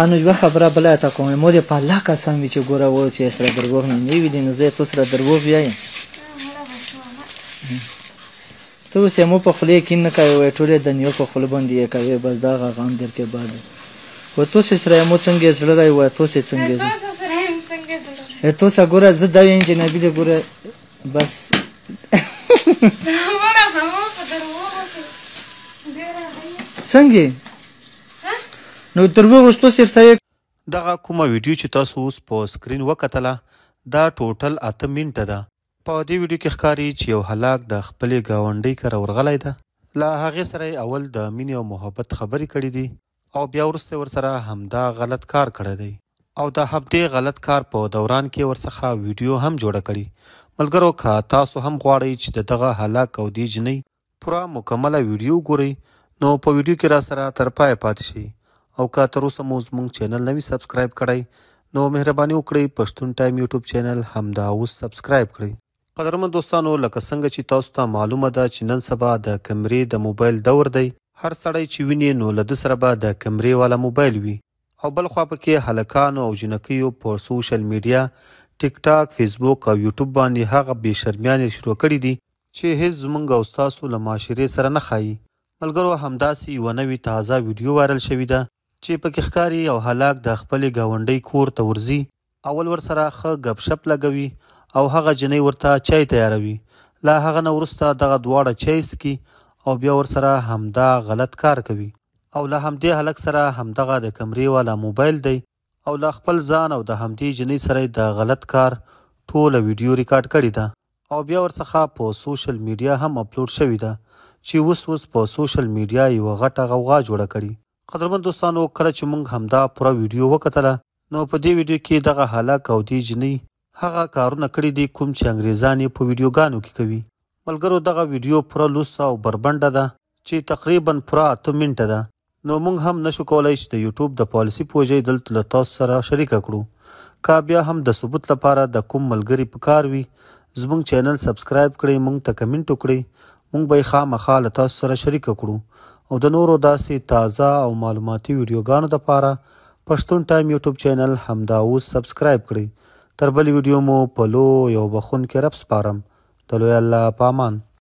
خانو یو خبره بل تا کوم مو دې په الله قسم وی چې ګوره و چې سره درو نه نیوي دې نو زه تاسو سره درو بیایم ته اوس مو په خله کې نه کوي ټوله د نیو په خله باندې کوي بس دا غام درته بعد و تاسو سره مو څنګه زړه راي و تاسو څنګه زړه تاسو سره څنګه زړه تاسو ګوره زه دا وین چې نبی دې ګوره بس څنګه نو تر وروسته سرسره دغه کومه ویډیو چې تاسو اوس په سکرین وکتله دا ټوټل اته منټه ده په دې ویډیو کې ښکاري چې یو هلاک د خپلې گاونډۍ کره ورغلی ده له هغې سره اول د مینې او محبت خبرې کړې دي او بیا وروسته ورسره همدا غلط کار کړی دی او د همدې غلط کار په دوران کې ورڅخه ویډیو هم جوړه کړي ملګرو که تاسو هم غواړئ چې د دغه هلاک او دې جنۍ پوره مکمله ویډیو ګورئ نو په ویډیو کې را سره تر پای پاتې شئ او که تر اوسه مو زموږ چینل نوی سبسکرایب کړی نو مهرباني وکړئ پښتون ټایم یوټیوب چینل همدا اوس سبسکرایب کړئ قدرمن دوستانو لکه څنګه چې تاسو ته معلومه ده چې نن سبا د کمرې د موبایل دور دی هر سړی چې ویني نو له ده سره به د کمرې والا موبایل وي او بل خوا پکې هلکانو او جنکیو په سوشل میډیا ټیک ټاک فیسبوک او یوټیوب باندې هغه بې شرمیانې شروع کړي دي چې هیڅ زمونږ او تاسو له معاشرې سره نه خایي ملګرو همداسې یوه نوې تازه ویډیو وایرل شوې ده چې پکې ښکاری او هلاک د خپلې گاونډي کور ته ورځي اول ور سره خه غب شپ لګوي او هغه جنې ورته چای تیاروي لا هغه نو ورسته دغه دواړه چایس کی او بیا ور سره همدا غلط کار کوي او له همدې هلک سره همدغه د کمرې والا موبایل دی او له خپل ځان او د همدې جنې سره د غلط کار ټوله ویډیو ریکارډ کړی ده او بیا ورڅخه په سوشل میډیا هم اپلوډ شوی ده چې اوس اوس په سوشل میډیا یو غټه غوغا جوړه کړي قدرمن دوستانو کله چې مونږ همدا پوره ویډیو وکتله نو په دې ویډیو کې دغه هلاک او دې جنۍ هغه کارونه کړي دي کوم چې انګریزان یې په ویډیوګانو کې کوي ملګرو دغه ویډیو پوره لوسه او بربنډه ده چې تقریبا پوره اته منټه ده نو مونږ هم نشو کولای چې د یوټیوب د پالیسی پوجي دلته له تاسو سره شریک کړو کا بیا هم د ثبوت لپاره د کوم ملګری پکار وي زموږ چینل سبسکرایب کړئ مونږ ته کمنټ وکړئ مونږ به خامخاله تاسو سره شریک کړو او د نورو داسې تازه او معلوماتي ویډیوګانو لپاره پښتون ټایم یوټیوب چینل همدا اوس سبسکرایب کړئ تر بلې ویډیو مو په لو یو بخون کې رب سپارم د لوی الله پامان